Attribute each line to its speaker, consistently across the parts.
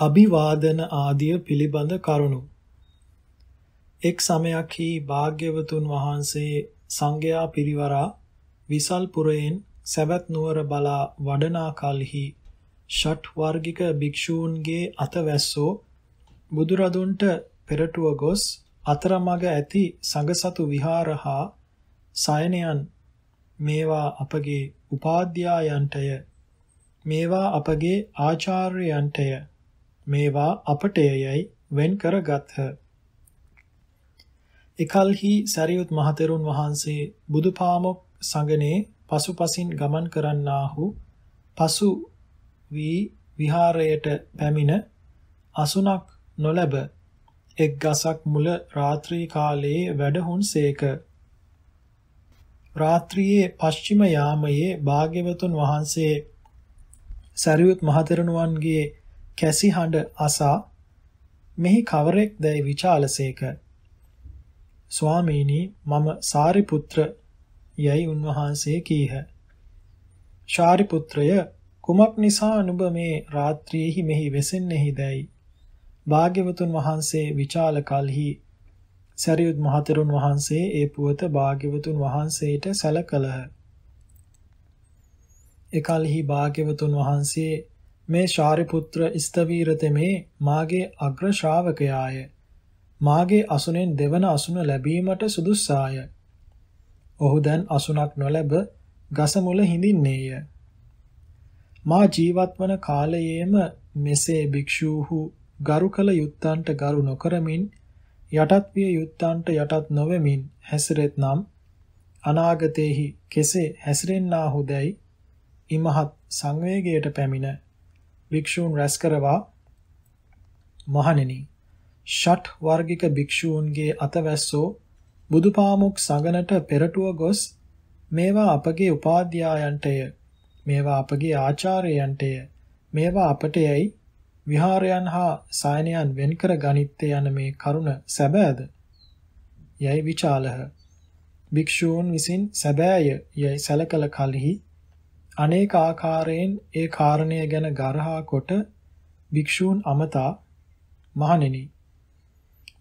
Speaker 1: අභිවාදන ආදිය පිළිබඳ කරුණු එක් සමයක්හි භාග්‍යවතුන් වහන්සේ සංඝයා පිරිවරා විසල්පුරයෙන් සැවැත් නුවර බලා වඩනා කලෙහි ෂට් වර්ගික භික්ෂූන්ගේ අතවැස්සෝ බුදුරදුන්ට පෙරටුව ගොස් අතරමඟ ඇති සංඝසතු විහාරහා සයනයන් මේවා අපගේ උපාධ්‍යායන්ටය මේවා අපගේ ආචාර්යයන්ටය මේවා අපටය යයි වෙන් කරගත්හ. එකල්හි සැරියුත් මහතෙරුන් වහන්සේ බුදුපාමොක් සඟනේ පසුපසින් ගමන් කරන්නාහු පසු වී විහාරයට පැමිණ අසුනක් නොලැබ එක් ගසක් මුල රාත්‍රී කාලයේ වැඩහුන් සේක. රාත්‍රියයේ පශ්චිම යාමයේ භාග්‍යවතුන් වහන්සේ සැරියුත් මහතෙරුණුවන්ගේ කැසි හඬ අසා මෙහි කවරෙක් දැයි විචාලසේක ස්වාමීනි මම සාරිපුත්‍ර යයි උන්වහන්සේ කීහ ශාරිපුත්‍රය කුමක් නිසා නුඹ මේ රාත්‍රියේහි මෙහි වෙසෙන්නේහි දැයි භාග්‍යවතුන් වහන්සේ විචාල කලෙහි සරියුත් මහතෙරුන් වහන්සේ ඒ පුවත භාග්‍යවතුන් වහන්සේට සැලකලහ. එකල්හි භාග්‍යවතුන් වහන්සේ මේ ශාරිපුත්‍ර ස්තවීර තෙමේ මාගේ අග්‍ර ශ්‍රාවකයාය. මාගේ අසුනෙන් දෙවන අසුන ලැබීමට සුදුස්සාය. ඔහු දැන් අසුනක් නොලැබ ගස මුල හිඳින්නේය. මා ජීවත් වන කාලයේම මෙසේ භික්ෂූහු ගරු කළ යුත්තන්ට ගරු නොකරමින් යටත් විය යුත්තන්ට යටත් නොවෙමින් හැසිරෙත්නම් අනාගතේහි කෙසේ හැසිරෙන්නාහු දැයි ඉමහත් සංවේගයට පැමිණ භික්ෂූන් රැස් කරවා මහණෙනි ෂට් වර්ගික භික්ෂූන්ගේ අතවැස්සෝ බුදුපාමුක් සංගණට පෙරටුව ගොස් මේවා අපගේ උපාධ්‍යායන්ටය මේවා අපගේ ආචාර්යයන්ටය මේවා අපටයයි විහාරයන් හා සායනයන් වෙන්කර ගනිත්තේ යන මේ කරුණ සැබෑද යයි විචාලහ භික්ෂූන් විසින් සැබෑය යයි සැලකල කලෙහි අනේක ආකාරයෙන් ඒ කාරණය ගැන ගරහා කොට භික්ෂූන් අමතා මහණෙනි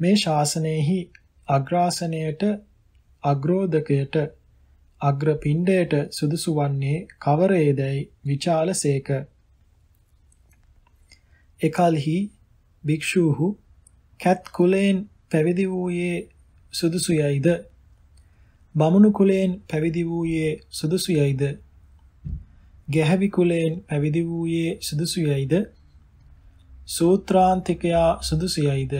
Speaker 1: මේ ශාසනයෙහි අග්‍රාසනයට අග්‍රෝධකයට අග්‍රපිණ්ඩයට සුදුසු වන්නේ කවරේදයි විචාලසේක එකල්හි භික්ෂූහු කැත් කුලයෙන් පැවිදි වූයේ සුදුසුයයිද බමුණු කුලයෙන් පැවිදි වූයේ සුදුසුයයිද ගැහැවි කුලයෙන් ඇවිදි වූයේ සුදුසුයයිද සූත්‍රාන්තිකයා සුදුසුයයිද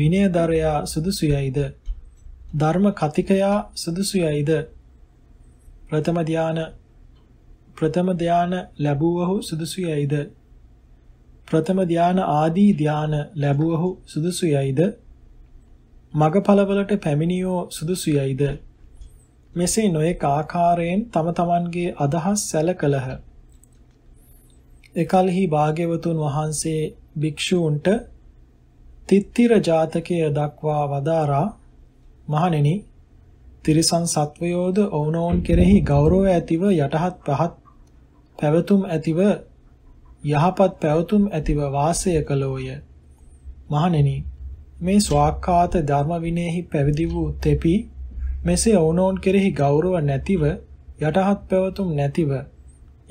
Speaker 1: විනයදරයා සුදුසුයයිද ධර්ම කතිකයා සුදුසුයයිද ප්‍රථම ධාන ප්‍රථම ධාන ලැබුවහු සුදුසුයයිද ප්‍රථම ධාන ආදී ධාන ලැබුවහු සුදුසුයයිද මගඵලවලට පැමිණියෝ සුදුසුයයිද මෙසේ නොඑක ආකාරයෙන් තම තමන්ගේ අදහස් සැල කළහ. එකල්හි භාග්‍යවතුන් වහන්සේ භික්ෂූන්ට තිත්තිර ජාතකය දක්වා වදාරා මහණෙනි තිරිසන් සත්වයෝද ඔවුනෝන් කෙරෙහි ගෞරව ඇතිව යටහත් පහත් පැවතුම් ඇතිව යහපත් පැවතුම් ඇතිව වාසය කළෝය මහණෙනි මේ ස්වාක්කාත ධර්ම විනයෙහි පැවිදි වූ තෙපි මෙසේ ඔවුනෝන් කෙරෙහි ගෞරව නැතිව යටහත් පැවතුම් නැතිව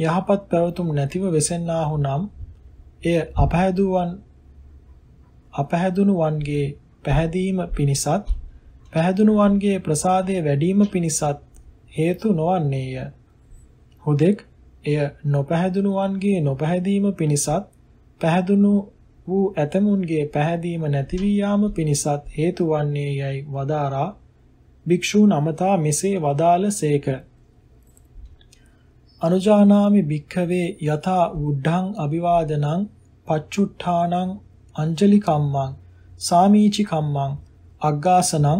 Speaker 1: යහපත් පැවතුම් නැතිව වෙසෙන්නාහු නම් එය අපහැදුවන් අපහැදුනුවන්ගේ පැහැදීම පිණිසත් පැහැදුනුවන්ගේ ප්‍රසාදය වැඩිම පිණිසත් හේතු නොවන්නේය. හුදෙක් එය නොපැහැදුනුවන්ගේ නොපැහැදීම පිණිසත් පැහැදුණු වූ ඇතමුන්ගේ පැහැදීම නැති වී යාම පිණිසත් හේතු වන්නේ යයි වදාරා භික්ෂූන් අමතා මෙසේ වදාළ සේක. අනුජානාමි භික්ඛවේ යථා උද්ධං අභිවාදනං පච්චුට්ඨානං අංජලි කම්මං සාමීචි කම්මං අග්ගාසනං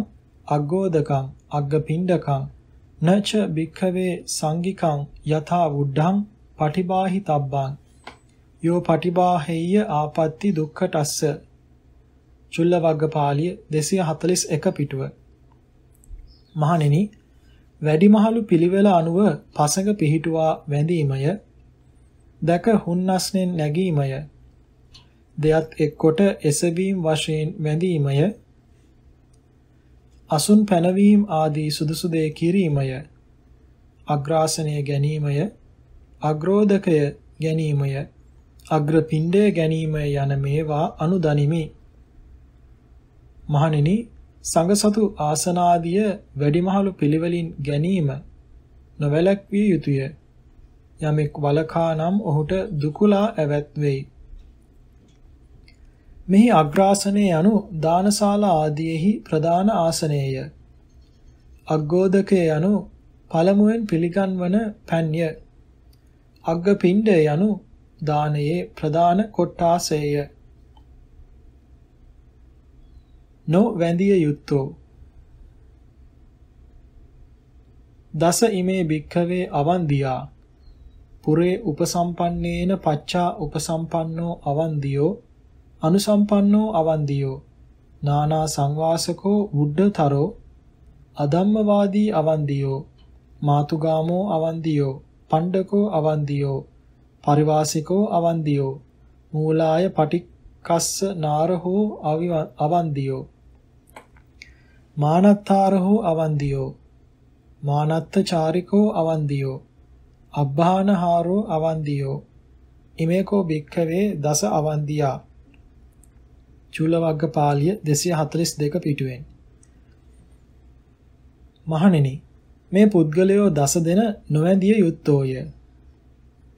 Speaker 1: අග්ගෝදකං අග්ගපිණ්ඩකං නච භික්ඛවේ සංගිකං යථා උද්ධං පටිබාහිතබ්බං යෝ පටිබාහෙය්‍ය ආපත්‍ති දුක්ඛ တ ස්ස චුල්ලවග්ගපාලිය 241 පිටුව මහණෙනි වැඩිමහලු පිළිවෙල අනුව පසඟ පිහිටුවා වැඳීමය දැක හුන්නස්නෙන් නැගීමය දෙයත් එක්කොට එසවීම වශයෙන් වැඳීමය අසුන් පැනවීම ආදී සුදුසු දේ කිරීමය අග්‍රාසනය ගැනීමය අග්‍රෝධකය ගැනීමය අග්‍රපිණ්ඩය ගැනීම යන මේවා අනුදනිමි මහණෙනි සංඝසතු ආසනාදිය වැඩිමහලු පිළිවෙලින් ගැනීම නොවැළැක්විය යුතුය. යමෙක් වලකා නම් ඔහුට දුකුලා ඇවැත් වෙයි. මෙහි අග්‍රාසනයේ anu දානශාලා ආදීෙහි ප්‍රධාන ආසනයය. අග්ගෝදකයේ anu පළමුවෙන් පිළිගන්වන පන්්‍ය. අග්ගපිණ්ඩය anu දානයේ ප්‍රධාන කොටාසයය. නො වැඳිය යුත්තෝ දස ඉමේ භික්ඛවේ අවන්දියා පුරේ උපසම්පන්නේන පච්චා උපසම්පන්නෝ අවන්දියෝ අනුසම්පන්නෝ අවන්දියෝ නානා සංවාසකෝ වුද්ධතරෝ අධම්මවාදී අවන්දියෝ මාතුගාමෝ අවන්දියෝ පණ්ඩකෝ අවන්දියෝ පරිවාසිකෝ අවන්දියෝ මූලාය පටික්කස්ස නාරහෝ අවන්දියෝ මානත්තාරහෝ අවන්දියෝ මානත්තචාරිකෝ අවන්දියෝ අබ්බානහාරෝ අවන්දියෝ ඉමේකෝ භික්ඛවේ දස අවන්දියා චූලවග්ගපාලිය 242 පිටුවෙන් මහණෙනි මේ පුද්ගලයෝ දස දෙන නොවැඳිය යුත්තෝය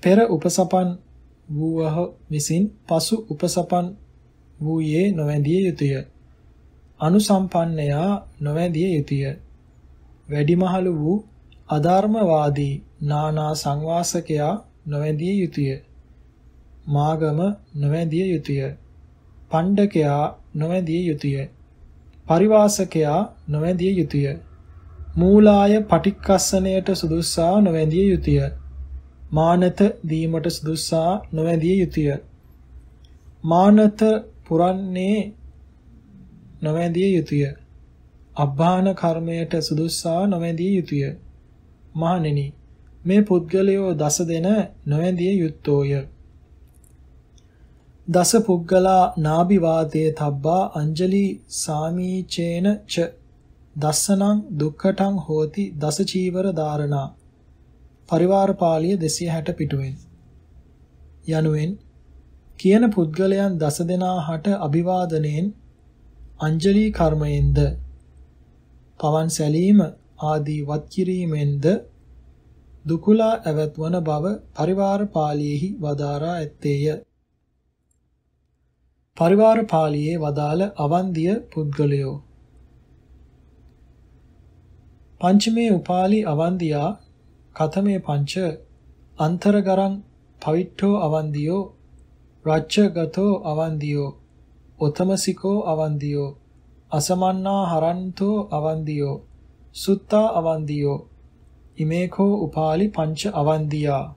Speaker 1: පෙර උපසපන් වූහ විසින් පසු උපසපන් වූයේ නොවැඳිය යුතුය අනුසම්පන්නයා නොවැඳිය යුතුය. වැඩිමහලු වූ අධර්මවාදී නානා සංවාසකයා නොවැඳිය යුතුය. මාගම නොවැඳිය යුතුය. පණ්ඩකයා නොවැඳිය යුතුය. පරිවාසකයා නොවැඳිය යුතුය. මූලාය පටික්කස්සනයට සුදුස්සා නොවැඳිය යුතුය. මානත දීමට සුදුස්සා නොවැඳිය යුතුය. මානත පුරන්නේ නොවැඳිය යුතුය. අබ්බාන කර්මයට සුදුස්සා නොවැඳිය යුතුය. මහණෙනි මේ පුද්ගලයෝ දස දෙන නොවැඳිය යුත්තෝය. දස පුද්ගලා නාභි වාතේ තබ්බා අංජලි සාමීචේන ච දස්සනං දුක්ඛටං හෝති දස චීවර ධාරණා පරිවාර පාළිය 260 පිටුවෙන් යනුවෙන් කියන පුද්ගලයන් දස දෙනා හට අභිවාදණයෙන් අංජලි කර්මයෙන්ද පවන් සැලීම ආදී වත් කිරීමෙන්ද දුකුලා ඇවැත්වන බව පරිවාර පාළියේහි වදාරා ඇත්තේය. පරිවාර පාළියේ වදාළ අවන්දිය පුද්ගලයෝ පංචමේ උපාලි අවන්දියා කතමේ පංච අන්තරගරං පවිට්ඨෝ අවන්දියෝ රාජ්‍යගතෝ අවන්දියෝ ඔතමසිකෝ අවන්දියෝ අසමන්නා හරන්තෝ අවන්දියෝ සුත්තා අවන්දියෝ ඉමේකෝ උපාලි පංච අවන්දියා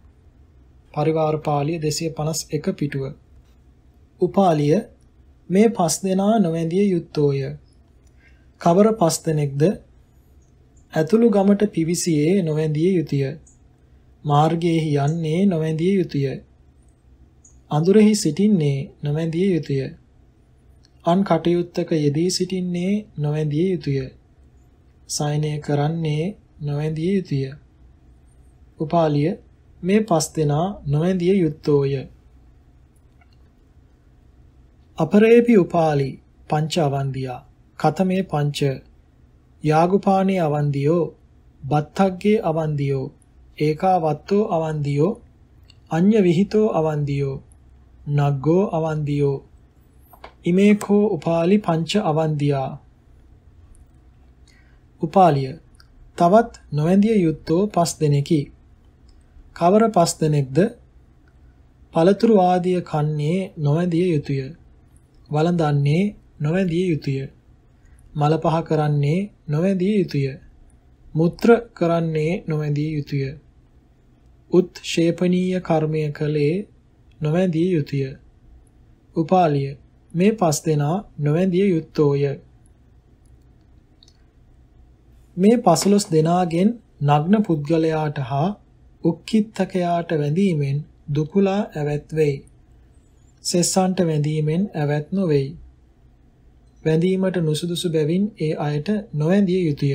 Speaker 1: පරිවාර පාළිය 251 පිටුව. උපාලිය මේ පස් දෙනා නොවැඳිය යුත්තෝය. කවර පස් දෙනෙක්ද? ඇතුළු ගමට පිවිසියේ නොවැඳිය යුතුය. මාර්ගයේහි යන්නේ නොවැඳිය යුතුය. අඳුරෙහි සිටින්නේ නොවැඳිය යුතුය. අන් කටයුත්තක යෙදී සිටින්නේ නොවැඳිය යුතුය. සයනය කරන්නේ නොවැඳිය යුතුය. උපාලිය මේ පස් දෙනා නොවැඳිය යුත්තෝය. අපරේපි උපාලි පංච අවන්දියා කතමේ පංච යාගුපානේ අවන්දියෝ බත්තග්ගේ අවන්දියෝ ඒකාවත්තෝ අවන්දියෝ අඤ්ඤ විහිතෝ අවන්දියෝ නග්ගෝ අවන්දියෝ ඉමේකෝ උපාලි පංච අවන්දියා උපාලිය තවත් නොවැඳිය යුත්තෝ පස් දෙනෙකි කවර පස් දෙනෙක්ද පළතුරු ආදිය කන්නේ නොවැඳිය යුතුය වළඳන්නේ නොවැඳිය යුතුය මල පහ කරන්නේ නොවැඳිය යුතුය මුත්‍ර කරන්නේ නොවැඳිය යුතුය උත් ශේපනීය කර්මය කළේ නොවැඳිය යුතුය උපාලිය මේ පස් දෙනා නොවැඳිය යුත්තෝය. මේ පසළොස් දෙනාගෙන් නග්න පුද්ගලයාට හා උක්කිත්තකයාට වැඳීමෙන් දුකුලා ඇවැත් වෙයි. සෙස්සන්ට වැඳීමෙන් ඇවැත් නොවේයි. වැඳීමට නුසුදුසු බැවින් ඒ අයට නොවැඳිය යුතුය.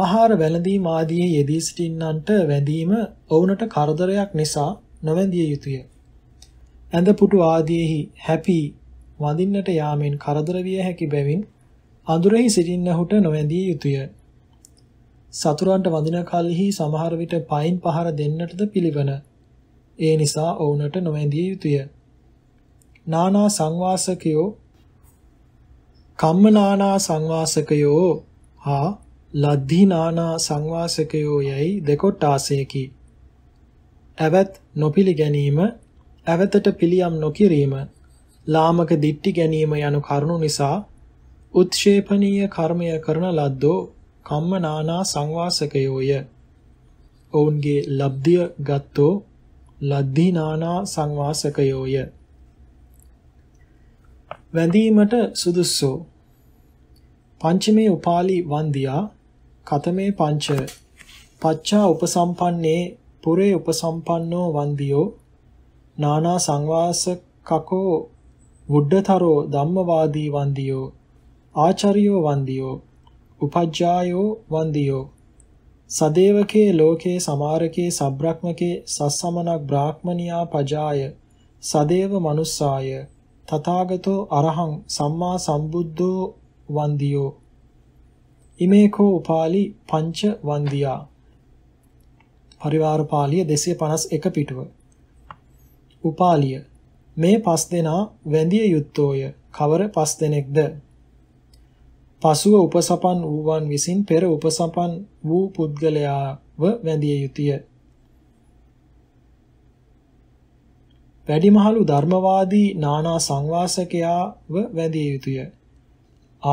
Speaker 1: ආහාර වැළඳීම් ආදී යෙදී සිටින්නන්ට වැඳීම ඔවුන්ට කරදරයක් නිසා නොවැඳිය යුතුය. ඇඳපුටු ආදීෙහි හැපි වඳින්නට යාමෙන් කරදර විය හැකි බැවින් අඳුරෙහි සිටින්නහුට නොවැඳිය යුතුය. සතුරන්ට වඳින කලෙහි සමහර විට පයින් පහර දෙන්නටද පිළිවන. ඒ නිසා ඔවුන්ට නොවැඳිය යුතුය. නානා සංවාසකයෝ කම්ම නානා සංවාසකයෝ හා ලද්ධි නානා සංවාසකයෝ යයි දෙකොට්ටාසයකි. ඇවත් නොපිළිගැනීම ඇවතට පිළියම් නොකිරීම, ලාමක දිට්ටි ගැනීම යන කරුණු නිසා උත්ෂේපනීය කර්මය කරන ලද්දෝ කම්මනානා සංවාසකයෝය. ඔවුන්ගේ ලබ්ධිය ගත්තෝ ලද්ධිනානා සංවාසකයෝය. වැඳීමට සුදුස්සෝ පංචමේ උපාලි වන්දියා කතමේ පංච පච්චා උපසම්පන්නේ පුරේ උපසම්පන්නෝ වන්දියෝ නානා සංවාසකකෝ වුද්ධතරෝ ධම්මවාදී වන්දියෝ ආචාර්යෝ වන්දියෝ උපජ්ජායෝ වන්දියෝ සදේවකේ ලෝකේ සමාරකේ සබ්‍රක්‍මකේ සස්සමනක් බ්‍රාහ්මනියා පජාය සදේව මනුස්සාය තථාගතෝ අරහං සම්මා සම්බුද්ධෝ වන්දියෝ ඉමේකෝ උපාලි පංච වන්දියා පරිවාර පාළිය 251 පිටුව උපාලිය මේ පස් දෙනා වැඳිය යුත්තෝය කවර පස් දෙනෙක්ද පසුව උපසපන් වූවන් විසින් පෙර උපසපන් වූ පුද්ගලයාව වැඳිය යුතුය වැඩිමහලු ධර්මවාදී නානා සංවාසකයාව වැඳිය යුතුය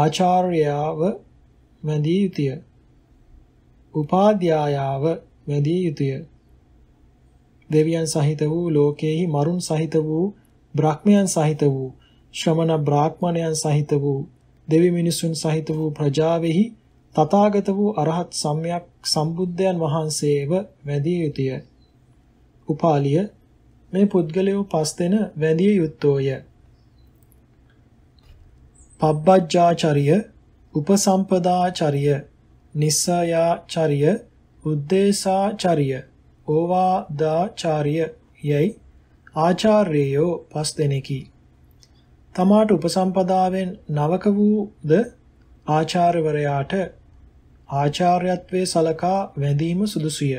Speaker 1: ආචාර්යාව වැඳිය යුතුය උපාධ්‍යායාව වැඳිය යුතුය දෙවියන් සහිත වූ ලෝකයේහි මරුන් සහිත වූ බ්‍රහ්මයන් සහිත වූ ශ්‍රමණ බ්‍රාහ්මණයන් සහිත වූ දෙවි මිනිසුන් සහිත වූ ප්‍රජාවෙහි තථාගත වූ අරහත් සම්්‍යක් සම්බුද්ධයන් වහන්සේව වැඳිය යුතුය. උපාලිය මේ පුද්ගලයෝ පස් දෙන වැඳිය යුත්තෝය. පබ්බජ්ජාචාරිය, උපසම්පදාචාරිය, නිස්සයාචාරිය, උද්දේශාචාරිය ඕවාදාචාර්ය යයි ආචාර්යයෝ පස් දෙනෙකි. තමාට උපසම්පදාවෙන් නවක වූද ආචාර්යවරයාට ආචාර්යත්වයේ සලකා වැඳීම සුදුසුය.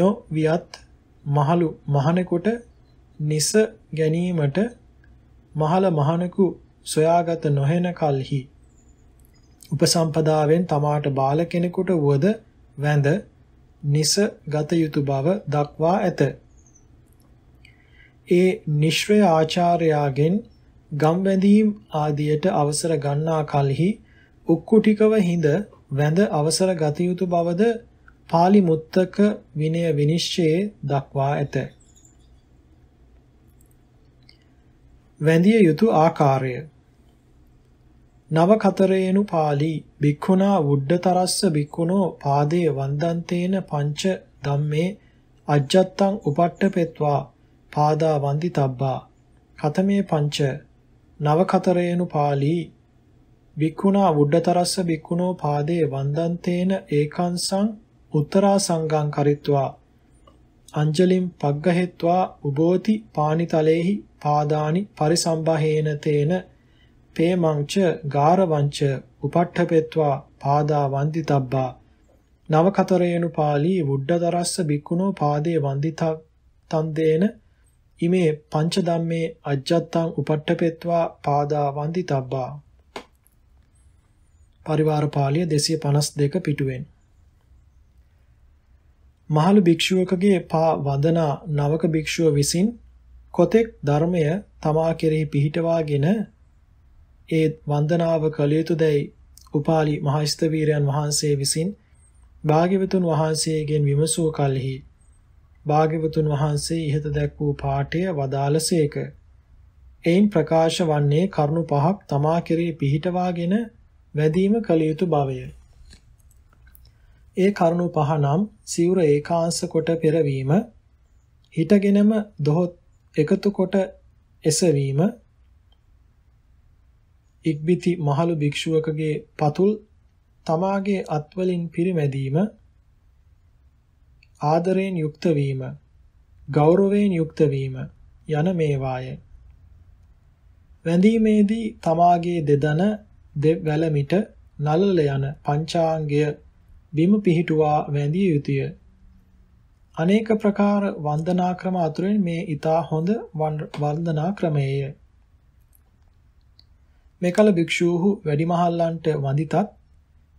Speaker 1: නොවියත් මහලු මහණෙකුට නිස ගැනීමට මහල මහණෙකු සොයාගත නොහෙන කල්හි උපසම්පදාවෙන් තමාට බාල කෙනෙකුට වුවද වැඳ නිස ගත යුතු බව දක්වා ඇත. ඒ නිශ්‍රය ආචාර්යාගෙන් ගම්වැඳීම් ආදියට අවසර ගන්නා කලෙහි උක්කුටිකව හිඳ වැඳ අවසර ගත යුතු බවද පාලි මුත්තක විනය විනිශ්චයේ දක්වා ඇත. වැඳිය යුතු ආකාරය නවකතරේනු පාලි භික්ඛුනා වුඩ්ඩතරස්ස භික්ඛුනෝ පාදේ වන්දන්තේන පංච ධම්මේ අජ්ජත්තං උපට්ඨපෙත්වා පාදා වන්දිතබ්බා කතමේ පංච නවකතරේනු පාලි භික්ඛුනා වුඩතරස්ස භික්ඛුනෝ පාදේ වන්දන්තේන ඒකංසං උත්තරා සංගම් කරිත්වා අංජලිම් පග්ගහෙත්වා උබෝති පානිතලේහි පාදානි පරිසම්බහේන තේන පේමංච ගාරවංච උපට්ඨපෙත්වා පාදා වන්දිතබ්බා නවකතරේණු පාළී වුඩ්ඩතරස්ස බික්කුණෝ පාදේ වන්දිතා තන්දේන ඉමේ පංච ධම්මේ අජ්ජත්තං උපට්ඨපෙත්වා පාදා වන්දිතබ්බා පරිවාර පාළිය 252 පිටුවෙන් මහලු භික්ෂුවකගේ පා වදනා නවක භික්ෂුව විසින් කොතෙක් ධර්මය තමා කෙරෙහි පිහිටවාගෙන ඒත් වන්දනාව කළ යුතුයදයි උපාලි මහස්තවීරයන් වහන්සේ විසින් භාග්‍යවතුන් වහන්සේගෙන් විමසූ කලෙහි භාග්‍යවතුන් වහන්සේ ඉහත දැක් වූ පාඨය වදාළසේක. එයින් ප්‍රකාශ වන්නේ කරුණු පහක් තමා කෙරේ පිහිටවාගෙන වැදීම කළ යුතු බවය. ඒ කරුණු පහ නම් සිවුර ඒකාංශ කොට පෙරවීම, හිටගෙනම දොහොත් එකතු කොට එසවීම, ඉක්බිති මහලු භික්ෂුවකගේ පතුල් තමාගේ අත්වලින් පිරිමැදීම ආදරයෙන් යුක්ත වීම ගෞරවයෙන් යුක්ත වීම යන මේවාය වැඳීමේදී තමාගේ දෙදන දෙවැලමිට නළල යන පංචාංගය බිම පිහිටුවා වැඳිය යුතුය අනේක ප්‍රකාර වන්දනා ක්‍රම අතුරෙන් මේ ඊට හොඳ වන්දනා ක්‍රමයේය මෙකල භික්ෂූහු වැඩිමහල්ලන්ට වඳිතත්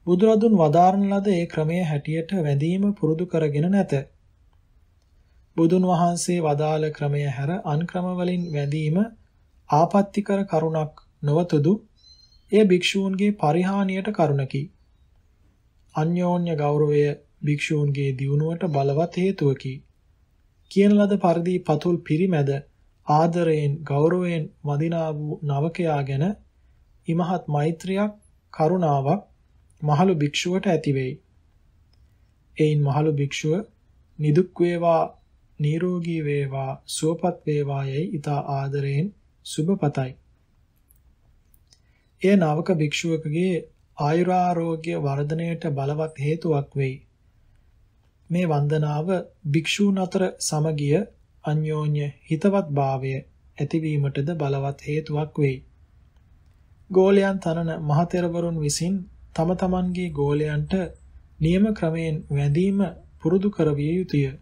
Speaker 1: බුදුරදුන් වදාරන ලද ඒ ක්‍රමය හැටියට වැඳීම පුරුදු කරගෙන නැත. බුදුන් වහන්සේ වදාළ ක්‍රමය හැර අන් ක්‍රම වලින් වැඳීම ආපත්‍තිකර කරුණක් නොවතුදු එය භික්ෂූන්ගේ පරිහානියට කරුණකි. අන්‍යෝන්‍ය ගෞරවය භික්ෂූන්ගේ දියුණුවට බලවත් හේතුවකි. කියන ලද පරිදි පතුල් පිරිමැද ආදරයෙන් ගෞරවයෙන් වඳිනා වූ නවකයා ගැන ඉමහත් මෛත්‍රියක් කරුණාවක් මහලු භික්ෂුවට ඇති වෙයි. එයින් මහලු භික්ෂුව නිදුක් වේවා නිරෝගී වේවා සුවපත් වේවා යයි ඊට ආදරයෙන් සුබපතයි. එය නාවක භික්ෂුවකගේ ආයුරාරෝග්‍ය වර්ධනයට බලවත් හේතුවක් වෙයි. මේ වන්දනාව භික්ෂූන් අතර සමගිය අන්‍යෝන්‍ය හිතවත්භාවය ඇතිවීමටද බලවත් හේතුවක් වෙයි. ගෝලයන් තනන මහතෙරවරුන් විසින් තම තමන්ගේ ගෝලයන්ට නියම ක්‍රමයෙන් වැඳීම පුරුදු කරවිය යුතුය.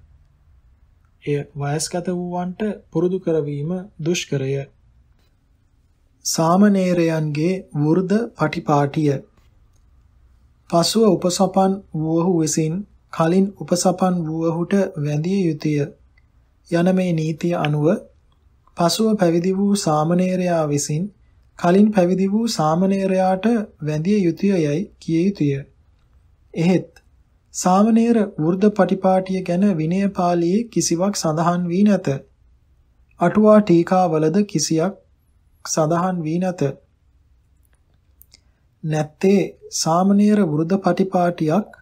Speaker 1: එය වයස්ගත වූවන්ට පුරුදු කරවීම දුෂ්කරය. සාමණේරයන්ගේ වෘද පටිපාටිය පසුව උපසපන් වූහු විසින් කලින් උපසපන් වූහුට වැඳිය යුතුය යන මේ නීතිය අනුව පසුව පැවිදි වූ සාමණේරයා විසින් කලින් පැවිදි වූ සාමණේරයාට වැඳිය යුතුය යයි කිය යුතුය. එහෙත් සාමණේර වෘද්ධ පටිපාටිය ගැන විනය පාළියේ කිසිවක් සඳහන් වී නැත. අටුවා ටීකාවලද කිසියක් සඳහන් වී නැත. නැත්තේ සාමණේර වෘද්ධ පටිපාටියක්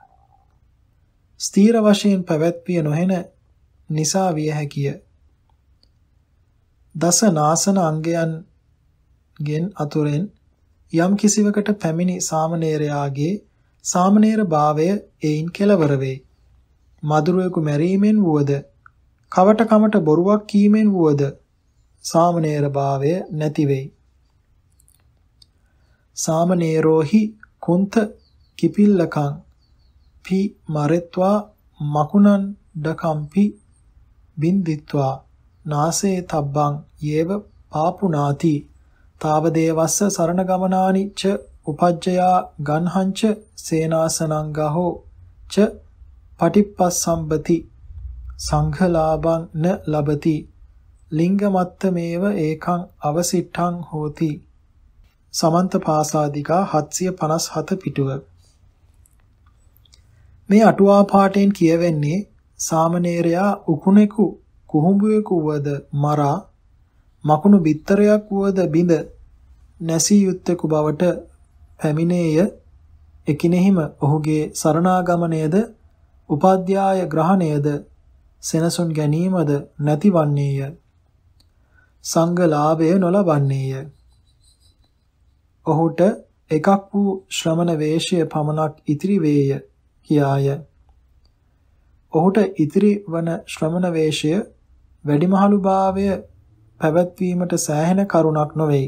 Speaker 1: ස්ථීර වශයෙන් පැවැත්විය නොහැන නිසා විය හැකිය. දස නාසන අංගයන් ගෙන් අතුරෙන් යම් කිසිවකට පැමිණි සාමණේරයාගේ සාමණේර භාවය එයින් කෙලවර වේ. මදුරුවෙකු මැරීමෙන් වුවද කවටකමට බොරුවක් කීමෙන් වුවද සාමණේර භාවය නැති වෙයි. සාමණේරෝහි කුන්ත කිපිල්ලකං පි මරෙත්වා මකුණන් ඩකම්පි බින්දිත්වා නාසේ තබ්බං යේව පාපුනාති තාවදේවස්ස සරණ ගමනානිච්ච උපජ්ජයා ගන්හංච සේනාසනංගහෝ ච පටිප්පස්සම්පති සංඝලාභං න ලබති ලිංගමත්තමේව ඒකං අවසිට්ඨං හෝති සමන්ත පාසාదికා 757 පිටුව මේ අටුවා පාඨයෙන් කියවෙන්නේ සාමණේරයා උකුණෙකු කුහුඹුවෙකු වද මරා මකුණු බිත්තරයක් වුවද බිඳ නැසී යුත්තේකු බවට පැමිණේය එකිනෙහිම ඔහුගේ සරණාගමණයද උපාධ්‍යාය ග්‍රහණයද සෙනසුන් ගැනීමද නැතිවන්නේය සංඝලාභය නොලබන්නේය ඔහුට එකක් වූ ශ්‍රමණ වේශය පමණක් ඉතිරි වේය කියාය ඔහුට ඉතිරි වන ශ්‍රමණ වේශය වැඩිමහලුභාවය පැවැත්වීමට සෑහෙන කරුණක් නොවේ.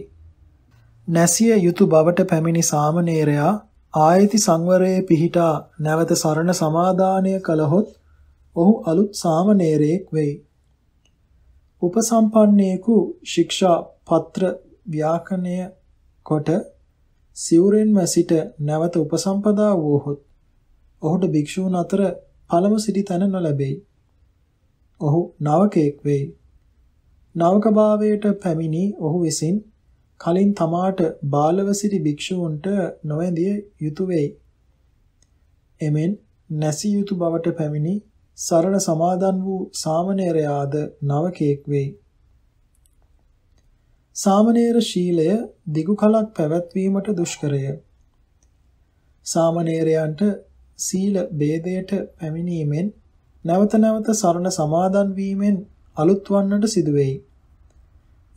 Speaker 1: නැසිය යුතු බවට පැමිණි සාමණේරයා ආයති සංවරයේ පිහිටා නැවත සරණ සමාදානය කළහොත් ඔහු අලුත් සාමණේරයෙක් වෙයි. උපසම්පන්නේකු ශික්ෂා පත්‍ර ව්‍යාකරණය කොට සිවුරෙන්ම සිට නැවත උපසම්පදා වූහොත් ඔහුට භික්ෂූන් අතර පළමු සිටි තැන නොලැබෙයි. ඔහු නවකෙක් වෙයි. නවකභාවයට පැමිණි ඔහු විසින් කලින් තමාට බාලව සිටි භික්ෂූන්ට නොවැඳිය යුතුය වෙයි. එමෙන් නැසිය යුතු බවට පැමිණි සරණ සමාදන් වූ සාමණේරයාද නවකයෙක් වෙයි. සාමණේර ශීලය දිගු කලක් පැවැත්වීමට දුෂ්කරය. සාමණේරයන්ට සීල ભેදයට පැමිණීමෙන් නැවත නැවත සරණ සමාදන් වීමෙන් අලුත් වන්නට සිදුවේයි.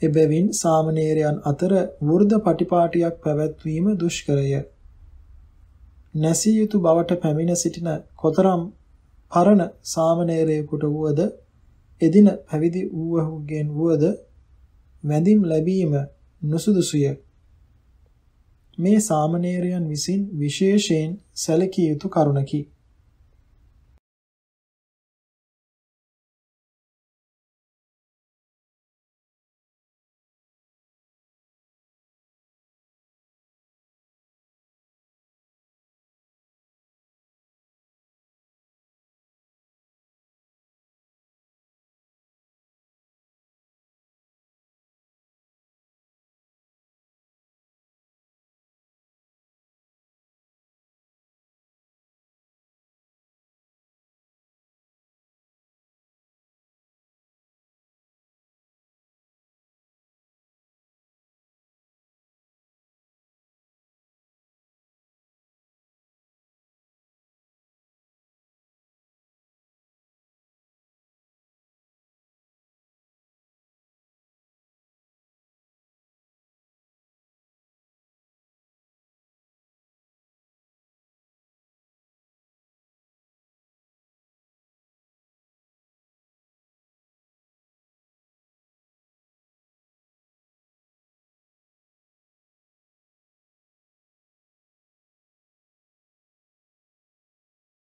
Speaker 1: එබැවින් සාමණේරයන් අතර වෘද පටිපාටියක් පැවැත්වීම දුෂ්කරය. නැසිය යුතු බවට පැමිණ සිටින කොතරම් පරණ සාමණේරයෙකුට වුවද එදින පැවිදි වූවහුගෙන් වුවද වැඳිම් ලැබීම නුසුදුසුය. මේ සාමණේරයන් විසින් විශේෂයෙන් සැලකිය යුතු කරුණකි.